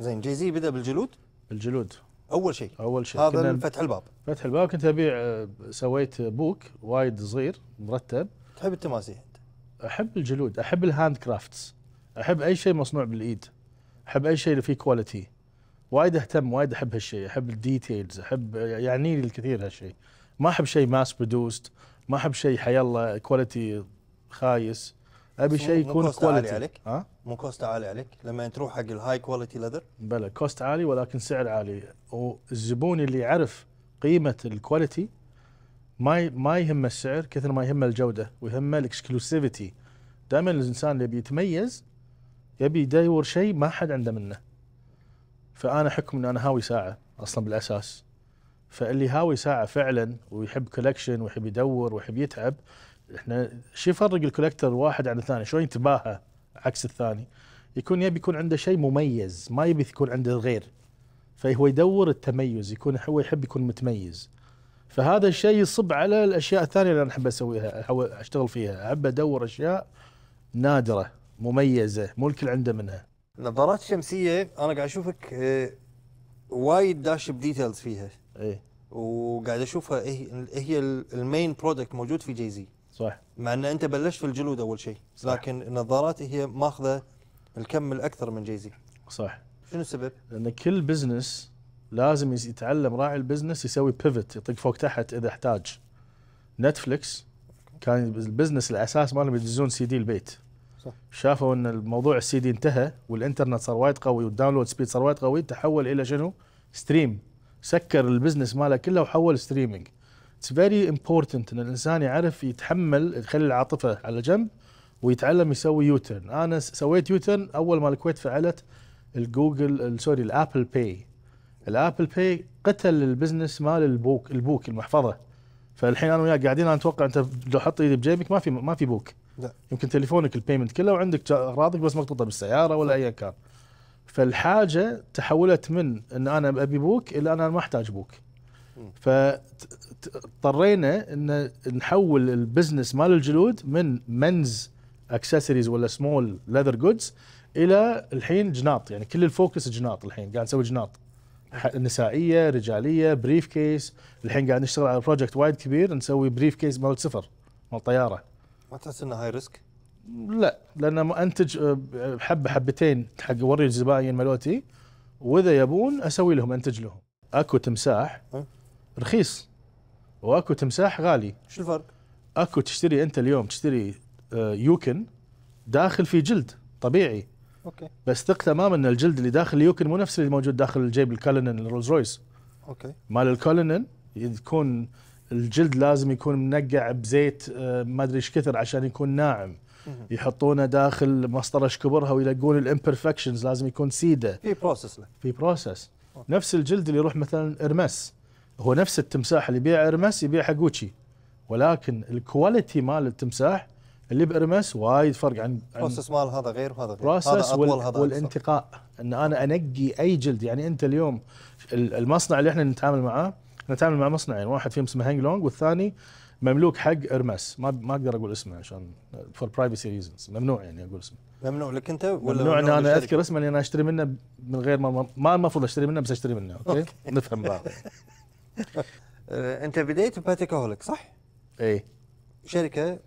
زين جيزي بدا بالجلود بالجلود اول شيء اول شيء هذا فتح الباب فتح الباب كنت ابيع آه، سويت بوك وايد صغير مرتب تحب التماسيح انت احب الجلود احب الهاند كرافتس احب اي شيء مصنوع بالايد احب اي شيء اللي فيه كواليتي وايد اهتم وايد احب هالشيء احب الديتيلز احب يعني لي الكثير هالشيء ما احب شيء ماس برودوست ما احب شيء حيالله كواليتي خايس ابي شيء يكون كواليتي عليك ها مو كوست عالي عليك لما تروح حق الهاي كواليتي لذر بلى كوست عالي ولكن سعر عالي والزبون اللي يعرف قيمه الكواليتي ما ما يهمه السعر كثر ما يهمه الجوده ويهمه الاكسكلوسيفيتي دائما الانسان اللي بيتميز يبي يدور شيء ما حد عنده منه فانا حكم ان انا هاوي ساعه اصلا بالاساس فاللي هاوي ساعه فعلا ويحب كولكشن ويحب يدور ويحب يتعب احنا شو يفرق الكوليكتر واحد عن الثاني شلون يتباهى عكس الثاني يكون يبي يكون عنده شيء مميز ما يبي يكون عنده غير فهو يدور التميز يكون هو يحب يكون متميز فهذا الشيء يصب على الاشياء الثانيه اللي انا احب اسويها أحب اشتغل فيها احب ادور اشياء نادره مميزه مو الكل عنده منها نظارات شمسيه انا قاعد اشوفك آه، وايد داش بديتيلز فيها ايه وقاعد اشوفها إيه، هي هي المين برودكت موجود في جيزي صح مع ان انت بلشت في الجلود اول شيء لكن النظارات هي ماخذه الكم الاكثر من جيزي صح شنو السبب؟ لان كل بزنس لازم يتعلم راعي البزنس يسوي بيفت يطق فوق تحت اذا احتاج نتفلكس كان البزنس الاساس مالهم يدزون سي دي البيت صح. شافوا ان الموضوع السي دي انتهى والانترنت صار وايد قوي والداونلود سبيد صار وايد قوي تحول الى شنو؟ ستريم سكر البزنس ماله كله وحول ستريمينج اتس فيري امبورتنت ان الانسان يعرف يتحمل يخلي العاطفه على جنب ويتعلم يسوي يوتن انا سويت يوتن اول ما الكويت فعلت الجوجل سوري الابل باي الابل باي قتل البزنس مال البوك البوك المحفظه فالحين انا وياك قاعدين انا اتوقع انت لو حط ايدي بجيبك ما في ما في بوك لا. يمكن تليفونك البيمنت كله وعندك اغراضك بس مقطوطه بالسياره ولا ايا كان فالحاجه تحولت من ان انا ابي بوك الى انا ما احتاج بوك فاضطرينا ان نحول البزنس مال الجلود من منز اكسسوارز ولا سمول ليذر جودز الى الحين جناط يعني كل الفوكس جناط الحين قاعد نسوي جناط نسائيه رجاليه بريف كيس الحين قاعد نشتغل على بروجكت وايد كبير نسوي بريف كيس مال سفر مال طياره ما تحس انه هاي ريسك؟ لا لان انتج حبه حبتين حق اوري الزباين مالوتي واذا يبون اسوي لهم انتج لهم اكو تمساح رخيص واكو تمساح غالي شو الفرق؟ اكو تشتري انت اليوم تشتري آه، يوكن داخل في جلد طبيعي اوكي بس ثق تماما ان الجلد اللي داخل اليوكن مو نفس اللي موجود داخل الجيب الكالنن الرولز رويس اوكي مال الكالنن يكون الجلد لازم يكون منقع بزيت آه، ما ادري ايش كثر عشان يكون ناعم يحطونه داخل مسطره كبرها ويلقون الامبرفكشنز لازم يكون سيده في بروسس له في بروسس نفس الجلد اللي يروح مثلا ارمس هو نفس التمساح اللي يبيع ارمس يبيع حق جوتشي ولكن الكواليتي مال التمساح اللي بارمس وايد فرق عن بروسس مال هذا غير وهذا غير هذا وال... هذا والانتقاء ان انا انقي اي جلد يعني انت اليوم المصنع اللي احنا نتعامل معاه نتعامل مع مصنعين واحد فيهم اسمه هانج لونج والثاني مملوك حق ارمس ما ما اقدر اقول اسمه عشان فور برايفسي ريزنز ممنوع يعني اقول اسمه ممنوع لك انت ولا ممنوع ان انا اذكر اسمه لان انا اشتري منه من غير ما ما المفروض اشتري منه بس اشتري منه اوكي, أوكي. نفهم بعض آه، انت بديت بباتيكاهوليك صح؟ ايه شركه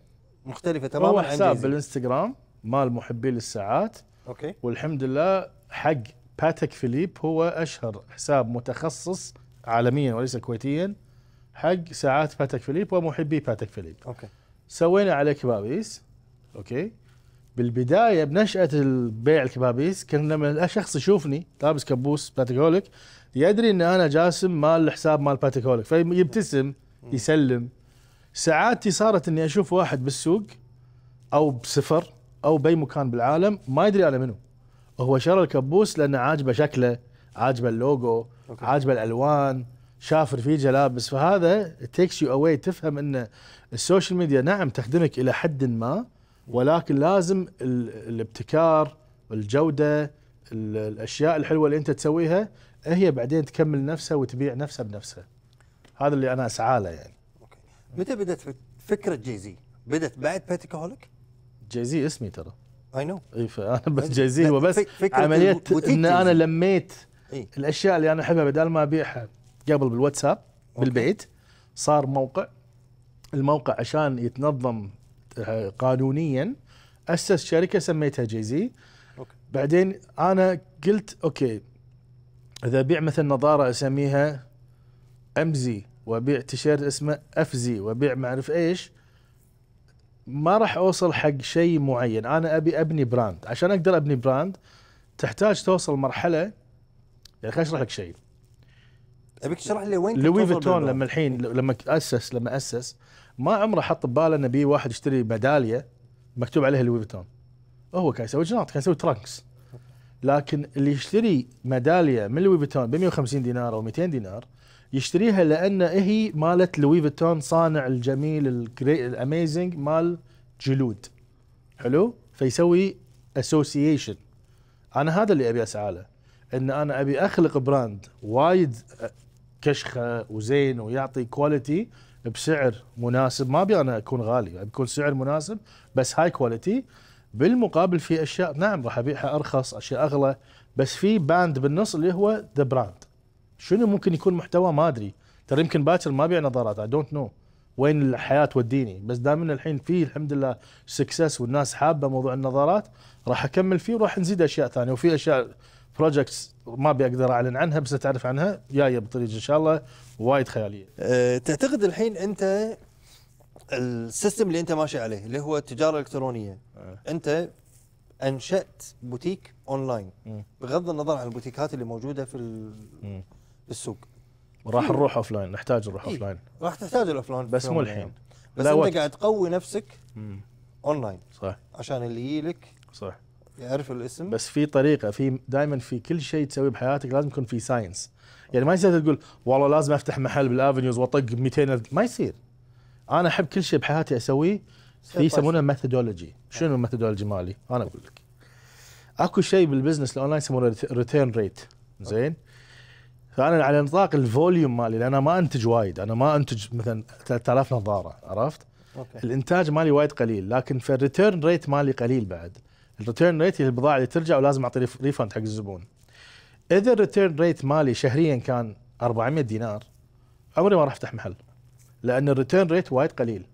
مختلفه تماما هو حساب بالانستغرام مال محبي للساعات اوكي والحمد لله حق باتك فيليب هو اشهر حساب متخصص عالميا وليس كويتيا حق ساعات باتك فيليب ومحبي باتك فيليب اوكي سوينا عليه كبابيس اوكي بالبدايه بنشاه البيع الكبابيس كان لما شخص يشوفني لابس كبوس باتيكوليك يدري ان انا جاسم مال الحساب مال باتيكوليك فيبتسم يسلم سعادتي صارت اني اشوف واحد بالسوق او بسفر او باي مكان بالعالم ما يدري انا منو هو شرى الكبوس لانه عاجبه شكله عاجبه اللوجو أوكي. عاجبه الالوان شاف رفيجه لابس فهذا تيكس يو اواي تفهم ان السوشيال ميديا نعم تخدمك الى حد ما ولكن لازم الابتكار الجوده الاشياء الحلوه اللي انت تسويها هي بعدين تكمل نفسها وتبيع نفسها بنفسها هذا اللي انا اسعى له يعني أوكي. متى بدات فكره جيزي بدات بعد باتيكهوليك جيزي اسمي ترى اي نو اي فانا بس جيزي هو بس عمليه ان انا لميت إيه؟ الاشياء اللي انا احبها بدل ما ابيعها قبل بالواتساب بالبيت صار موقع الموقع عشان يتنظم قانونيا اسس شركه سميتها جيزي أوكي. بعدين انا قلت اوكي اذا ابيع مثل نظاره اسميها ام زي وابيع تيشيرت اسمه اف زي وابيع ما اعرف ايش ما راح اوصل حق شيء معين انا ابي ابني براند عشان اقدر ابني براند تحتاج توصل مرحله يعني خليني اشرح لك شيء ابيك تشرح لي وين لوي فيتون لما الحين لما اسس لما اسس ما عمره حط بباله انه بيه واحد يشتري ميداليه مكتوب عليها لوي فيتون هو كان يسوي جنات كان يسوي ترانكس لكن اللي يشتري ميداليه من لوي فيتون ب 150 دينار او 200 دينار يشتريها لان هي مالت لوي فيتون صانع الجميل الاميزنج مال جلود حلو فيسوي اسوسيشن انا هذا اللي ابي اسعى له ان انا ابي اخلق براند وايد آه، كشخه وزين ويعطي كواليتي بسعر مناسب ما ابي انا اكون غالي بيكون سعر مناسب بس هاي كواليتي بالمقابل في اشياء نعم راح ابيعها ارخص اشياء اغلى بس في باند بالنص اللي هو ذا براند شنو ممكن يكون محتوى ما ادري ترى يمكن باكر ما ابيع نظارات اي دونت نو وين الحياه توديني بس دام الحين في الحمد لله سكسس والناس حابه موضوع النظارات راح اكمل فيه وراح نزيد اشياء ثانيه وفي اشياء بروجكتس ما ابي اقدر اعلن عنها بس تعرف عنها جايه بطريق ان شاء الله وايد خياليه. أه تعتقد الحين انت السيستم اللي انت ماشي عليه اللي هو التجاره الالكترونيه أه. انت انشات بوتيك اونلاين بغض النظر عن البوتيكات اللي موجوده في السوق. راح نروح اوف لاين نحتاج نروح اوف لاين. راح تحتاج الاوف لاين بس مو الحين. بس انت وقت. قاعد تقوي نفسك اونلاين. صح. عشان اللي يجي لك صح يعرف الاسم بس في طريقه في دائما في كل شيء تسويه بحياتك لازم يكون في ساينس يعني ما يصير تقول والله لازم افتح محل بالافنيوز واطق 200 ما يصير انا احب كل شيء بحياتي اسويه في يسمونه ميثودولوجي شنو الميثودولوجي مالي انا اقول لك اكو شيء بالبزنس الاونلاين يسمونه ريتيرن ريت زين فانا على نطاق الفوليوم مالي لان انا ما انتج وايد انا ما انتج مثلا 3000 نظاره عرفت؟ أوكي. الانتاج مالي وايد قليل لكن فالريتيرن ريت مالي قليل بعد الريتيرن ريت هي البضاعه اللي ترجع ولازم اعطي ريفند حق الزبون اذا الريتيرن ريت مالي شهريا كان 400 دينار عمري ما راح افتح محل لان الريتيرن ريت وايد قليل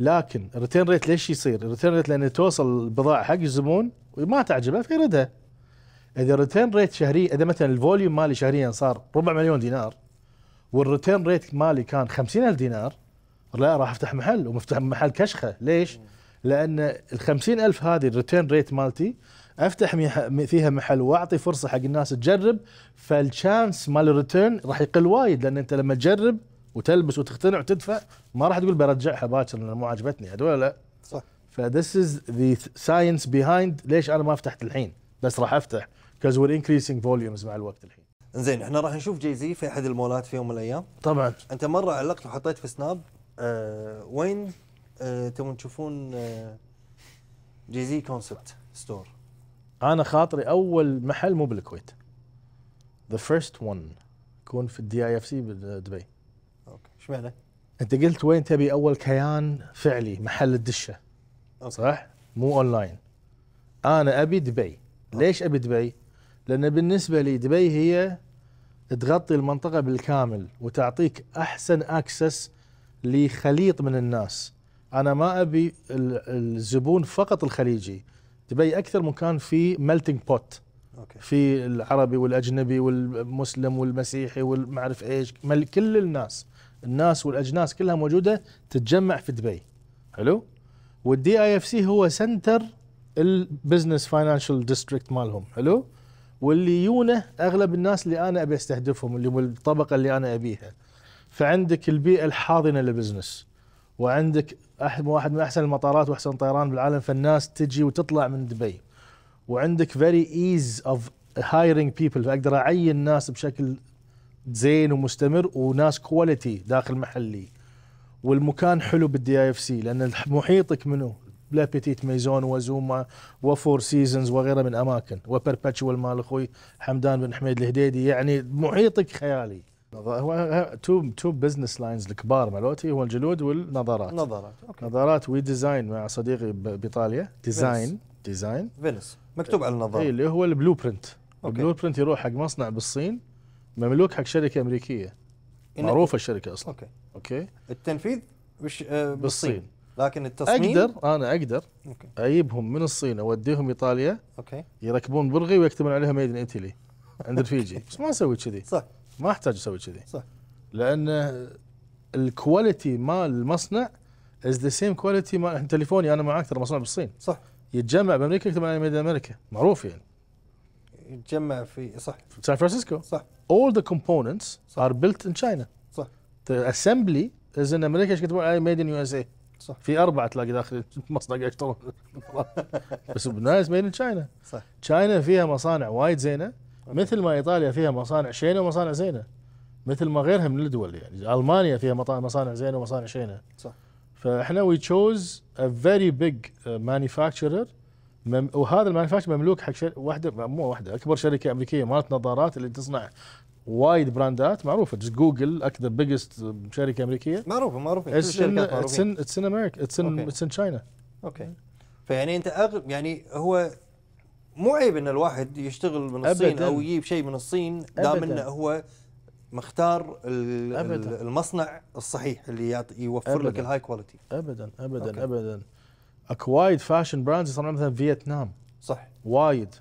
لكن الريتيرن ريت ليش يصير؟ الريتيرن ريت لان توصل البضاعه حق الزبون وما تعجبه فيردها اذا الريتيرن ريت شهري اذا مثلا الفوليوم مالي شهريا صار ربع مليون دينار والريتيرن ريت مالي كان 50000 دينار لا راح افتح محل ومفتح محل كشخه ليش؟ لان ال 50000 هذه الريتيرن ريت مالتي افتح فيها محل واعطي فرصه حق الناس تجرب فالشانس مال الريتيرن راح يقل وايد لان انت لما تجرب وتلبس وتقتنع وتدفع ما راح تقول برجعها باكر لان مو عجبتني هذول لا صح فذس از ذا ساينس بيهايند ليش انا ما فتحت الحين بس راح افتح كاز وير انكريسينج فوليومز مع الوقت الحين زين احنا راح نشوف جي زي في احد المولات في يوم من الايام طبعا انت مره علقت وحطيت في سناب أه وين آه، تبون تشوفون جي زي كونسبت ستور انا خاطري اول محل مو بالكويت ذا فيرست ون يكون في الدي اي اف سي بدبي اوكي ايش معنى؟ انت قلت وين تبي اول كيان فعلي محل الدشه أوكي. صح؟ مو اونلاين انا ابي دبي ليش ابي دبي؟ لان بالنسبه لي دبي هي تغطي المنطقه بالكامل وتعطيك احسن اكسس لخليط من الناس انا ما ابي الزبون فقط الخليجي دبي اكثر مكان في ملتنج بوت أوكي. في العربي والاجنبي والمسلم والمسيحي والمعرف ايش كل الناس الناس والاجناس كلها موجوده تتجمع في دبي حلو والدي اي اف سي هو سنتر البزنس فاينانشال ديستريكت مالهم حلو واللي يونه اغلب الناس اللي انا ابي استهدفهم اللي هم الطبقه اللي انا ابيها فعندك البيئه الحاضنه للبزنس وعندك واحد من احسن المطارات واحسن طيران بالعالم فالناس تجي وتطلع من دبي وعندك فيري ايز اوف هايرنج بيبل فاقدر اعين ناس بشكل زين ومستمر وناس كواليتي داخل محلي والمكان حلو بالدي اي اف سي لان محيطك منه لا بيتيت ميزون وزوما وفور سيزونز وغيرها من اماكن وبربتشوال مال اخوي حمدان بن حميد الهديدي يعني محيطك خيالي هو تو تو بزنس لاينز الكبار مالوتي هو الجلود والنظارات نظارات أوكي. نظارات وي ديزاين مع صديقي بايطاليا ديزاين ديزاين فينس مكتوب على النظاره اي اللي هو البلو برنت البلو برنت يروح حق مصنع بالصين مملوك حق شركه امريكيه معروفه الشركه اصلا اوكي اوكي التنفيذ مش آه بالصين. بالصين لكن التصميم اقدر انا اقدر أوكي. اجيبهم من الصين اوديهم ايطاليا اوكي يركبون برغي ويكتبون عليها ميد ان ايتلي عند الفيجي بس ما اسوي كذي صح ما احتاج اسوي كذي صح لان الكواليتي مال المصنع از ذا سيم كواليتي مال يعني تليفوني انا معاك ترى مصنوع بالصين صح يتجمع بامريكا يكتب عليه ميد امريكا معروف يعني يتجمع في صح في سان فرانسيسكو صح all the components صح. are built in China صح the assembly is in امريكا ايش كتبوا ميد ان يو اس اي صح في اربعه تلاقي داخل المصنع قاعد يشتغلون بس نايس ميد ان تشاينا صح تشاينا فيها مصانع وايد زينه مثل ما ايطاليا فيها مصانع شينه ومصانع زينه مثل ما غيرها من الدول يعني المانيا فيها مصانع زينه ومصانع شينه صح فاحنا وي تشوز ا فيري بيج مانيفاكتشرر وهذا المانيفاكتشر مملوك حق شر... واحده مو واحده اكبر شركه امريكيه مالت نظارات اللي تصنع وايد براندات معروفه جوجل اكثر بيجست شركه امريكيه معروفه معروفه اتس ان اتس ان امريكا اتس ان اتس ان تشاينا اوكي فيعني انت اغلب يعني هو مو عيب ان الواحد يشتغل من الصين أبداً. او يجيب شيء من الصين دام انه هو مختار أبداً. المصنع الصحيح اللي يوفر أبداً. لك الهاي كواليتي ابدا ابدا أوكي. ابدا اكو وايد فاشن براندز يصنعون مثلا فيتنام صح وايد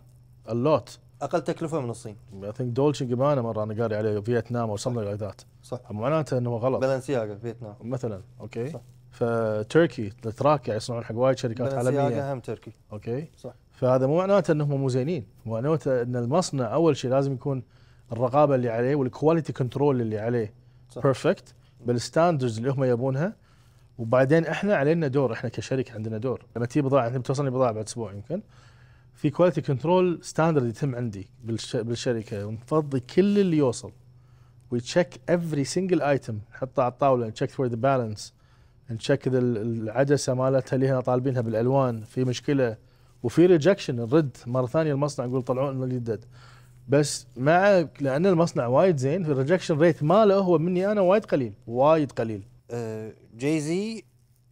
اللوت اقل تكلفه من الصين اي ثينك دولشي جبانا مره انا قاري عليه فيتنام او سمثينغ لايك ذات صح معناته انه غلط بالانسياجا فيتنام مثلا اوكي صح فتركي الاتراك يعني يصنعون حق وايد شركات عالميه هم تركي اوكي صح فهذا مو معناته انهم مو زينين معناته ان المصنع اول شيء لازم يكون الرقابه اللي عليه والكواليتي كنترول اللي عليه بيرفكت بالستاندرز اللي هم يبونها وبعدين احنا علينا دور احنا كشركه عندنا دور لما تجي بضاعه انت بتوصلني بضاعه بعد اسبوع يمكن في كواليتي كنترول ستاندرد يتم عندي بالشركه ونفضي كل اللي يوصل وي تشيك افري سنجل ايتم نحطه على الطاوله تشيك فور ذا بالانس نشكل العدسه مالتها اللي هنا طالبينها بالالوان في مشكله وفي ريجكشن نرد مره ثانيه المصنع نقول طلعون الجدد بس مع لان المصنع وايد زين الريجكشن ريت ماله هو مني انا وايد قليل وايد قليل أه، جيزي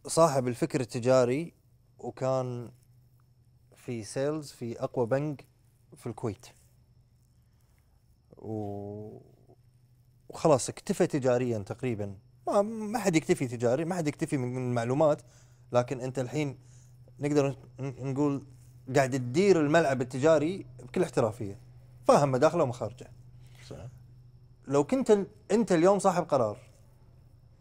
صاحب الفكر التجاري وكان في سيلز في اقوى بنك في الكويت وخلاص اكتفى تجاريا تقريبا ما ما حد يكتفي تجاري ما حد يكتفي من المعلومات لكن انت الحين نقدر نقول قاعد تدير الملعب التجاري بكل احترافيه فاهم مداخله ومخارجه لو كنت انت اليوم صاحب قرار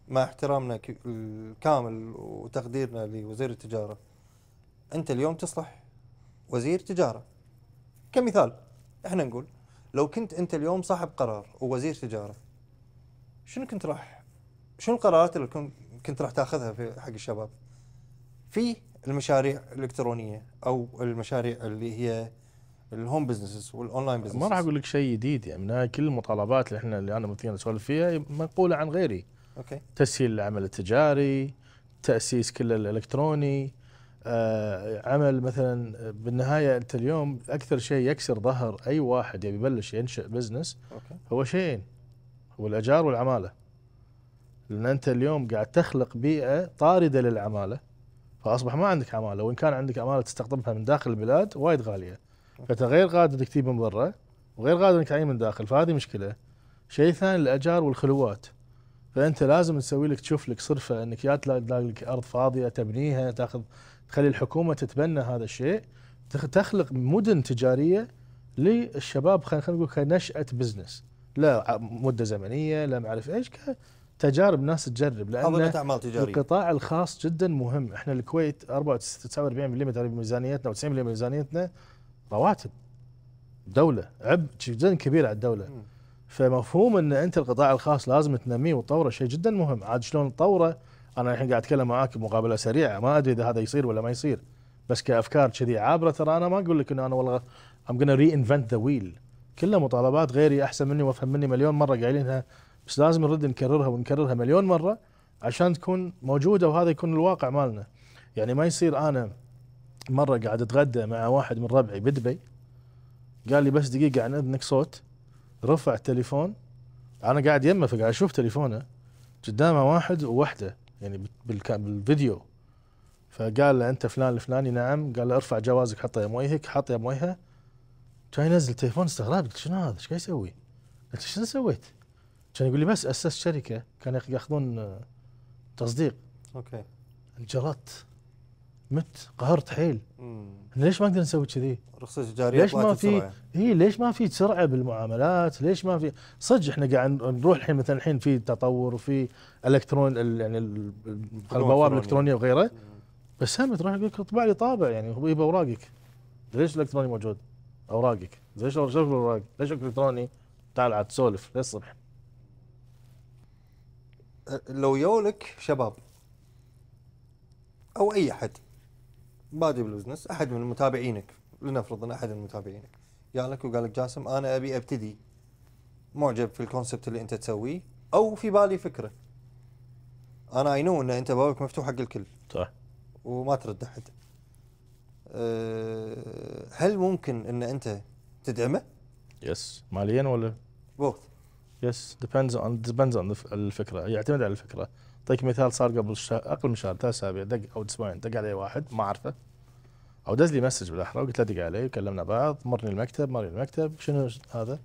مع احترامنا الكامل وتقديرنا لوزير التجاره انت اليوم تصلح وزير تجاره كمثال احنا نقول لو كنت انت اليوم صاحب قرار ووزير تجاره شنو كنت راح شنو القرارات اللي كنت راح تاخذها في حق الشباب؟ في المشاريع الالكترونيه او المشاريع اللي هي الهوم بزنسز والاونلاين بزنس ما راح اقول لك شيء جديد يعني هاي كل المطالبات اللي احنا اللي انا مثلا اسولف فيها منقوله عن غيري اوكي تسهيل العمل التجاري تاسيس كله الالكتروني آه عمل مثلا بالنهايه انت اليوم اكثر شيء يكسر ظهر اي واحد يبي يبلش ينشئ بزنس أوكي. هو شيئين هو الاجار والعماله لان انت اليوم قاعد تخلق بيئه طارده للعماله فاصبح ما عندك عماله وان كان عندك عماله تستقطبها من داخل البلاد وايد غاليه فانت غير قادر انك تجيب من برا وغير قادر انك تعين من داخل فهذه مشكله شيء ثاني الاجار والخلوات فانت لازم تسوي لك تشوف لك صرفه انك يا تلاقي لك ارض فاضيه تبنيها تاخذ تخلي الحكومه تتبنى هذا الشيء تخلق مدن تجاريه للشباب خلينا نقول كنشاه بزنس لا مده زمنيه لا ما اعرف ايش تجارب ناس تجرب لان اعمال تجاريه القطاع الخاص جدا مهم احنا الكويت 49 49% تقريبا ميزانيتنا و90% من ميزانيتنا رواتب دوله عبء جدا كبير على الدوله م. فمفهوم ان انت القطاع الخاص لازم تنميه وتطوره شيء جدا مهم عاد شلون تطوره انا الحين قاعد اتكلم معاك بمقابله سريعه ما ادري اذا هذا يصير ولا ما يصير بس كافكار كذي عابره ترى انا ما اقول لك انه انا والله ام ري انفنت ذا ويل كلها مطالبات غيري احسن مني وافهم مني مليون مره قايلينها بس لازم نرد نكررها ونكررها مليون مره عشان تكون موجوده وهذا يكون الواقع مالنا يعني ما يصير انا مره قاعد اتغدى مع واحد من ربعي بدبي قال لي بس دقيقه عن اذنك صوت رفع التليفون انا قاعد يمه فقاعد اشوف تليفونه قدامه واحد ووحده يعني بالفيديو فقال له انت فلان الفلاني نعم قال له ارفع جوازك حطه يا مويهك حط يا مويها جاي ينزل تليفون استغربت شنو هذا ايش قاعد يسوي؟ قلت شنو سويت؟ كان يقول لي بس اسست شركه كان ياخذون آه، تصديق اوكي انجلطت مت قهرت حيل ليش ما نقدر نسوي كذي؟ رخصه تجاريه ليش ما في يعني. اي ليش ما في سرعه بالمعاملات؟ ليش ما في صدق احنا قاعد نروح الحين مثلا الحين في تطور وفي الكترون يعني البوابه الالكترونيه وغيره مم. بس هم تروح يقول لك اطبع لي طابع يعني هو اوراقك ليش الالكتروني موجود؟ اوراقك ليش اوراقك؟ ليش الكتروني؟ تعال عاد سولف للصبح لو يولك شباب او اي احد بادي بالبزنس احد من متابعينك لنفرض ان احد من متابعينك جالك وقال لك جاسم انا ابي ابتدي معجب في الكونسبت اللي انت تسويه او في بالي فكره انا اي نو ان انت بابك مفتوح حق الكل صح وما ترد احد أه هل ممكن ان انت تدعمه؟ يس ماليا ولا؟ بوث يس ديبندز اون ديبندز اون الفكره يعتمد على الفكره اعطيك مثال صار قبل شهر اقل من شهر ثلاث اسابيع دق او اسبوعين دق علي واحد ما اعرفه او دز لي مسج بالاحرى وقلت له دق علي وكلمنا بعض مرني المكتب مرني المكتب شنو هذا؟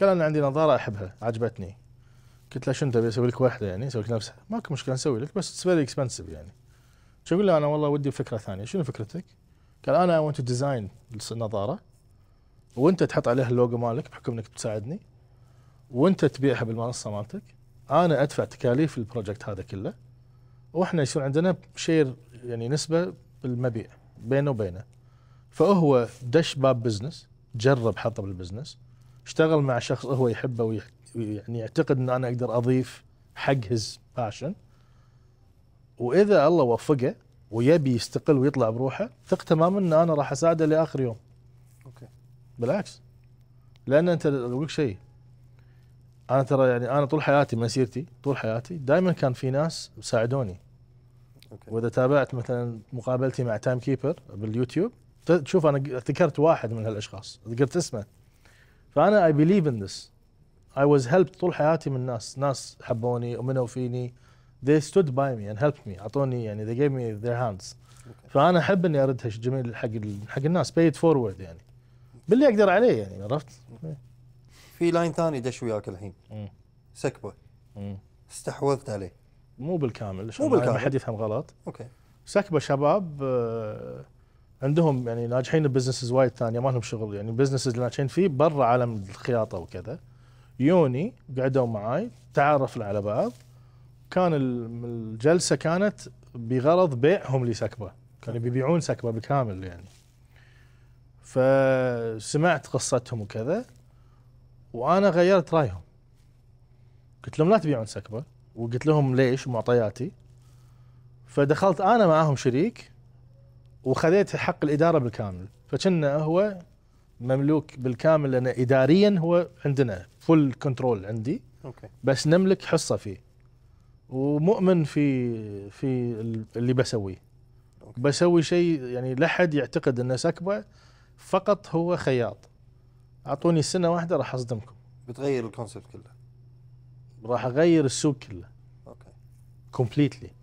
قال انا عندي نظاره احبها عجبتني قلت له شنو تبي اسوي لك واحده يعني اسوي لك نفسها ماكو مشكله نسوي لك بس اتس فيري اكسبنسيف يعني شو اقول له انا والله ودي فكره ثانيه شنو فكرتك؟ قال انا اي ونت تو ديزاين النظاره وانت تحط عليها اللوجو مالك بحكم انك بتساعدني وانت تبيعها بالمنصه مالتك انا ادفع تكاليف البروجكت هذا كله واحنا يصير عندنا شير يعني نسبه بالمبيع بينه وبينه فهو دش باب بزنس جرب حطه بالبزنس اشتغل مع شخص هو يحبه ويعني يعتقد ان انا اقدر اضيف حق هز باشن واذا الله وفقه ويبي يستقل ويطلع بروحه ثق تماما ان انا راح اساعده لاخر يوم اوكي بالعكس لان انت اقول شيء انا ترى يعني انا طول حياتي مسيرتي طول حياتي دائما كان في ناس ساعدوني أوكي. واذا تابعت مثلا مقابلتي مع تايم كيبر باليوتيوب تشوف انا ذكرت واحد من هالاشخاص ذكرت اسمه فانا اي بليف ان ذس اي واز هيلب طول حياتي من ناس ناس حبوني امنوا فيني they stood by me and helped me اعطوني يعني they gave me their hands فانا احب اني ارد جميل حق حق الناس pay it forward يعني باللي اقدر عليه يعني عرفت؟ في لاين ثاني دش وياك الحين سكبه استحوذت عليه مو بالكامل مو بالكامل ما حد يفهم غلط اوكي سكبه شباب آه، عندهم يعني ناجحين ببزنسز وايد ثانيه ما لهم شغل يعني بزنسز اللي ناجحين فيه برا عالم الخياطه وكذا يوني قعدوا معاي تعرفنا على بعض كان الجلسه كانت بغرض بيعهم لسكبه كانوا بيبيعون سكبه بالكامل يعني فسمعت قصتهم وكذا وانا غيرت رايهم قلت لهم لا تبيعون سكبه وقلت لهم ليش معطياتي فدخلت انا معاهم شريك وخذيت حق الاداره بالكامل فكنا هو مملوك بالكامل لان اداريا هو عندنا فول كنترول عندي اوكي بس نملك حصه فيه ومؤمن في في اللي بسويه بسوي شيء يعني لا يعتقد انه سكبه فقط هو خياط اعطوني سنه واحده راح اصدمكم بتغير الكونسبت كله راح اغير السوق كله اوكي كومبليتلي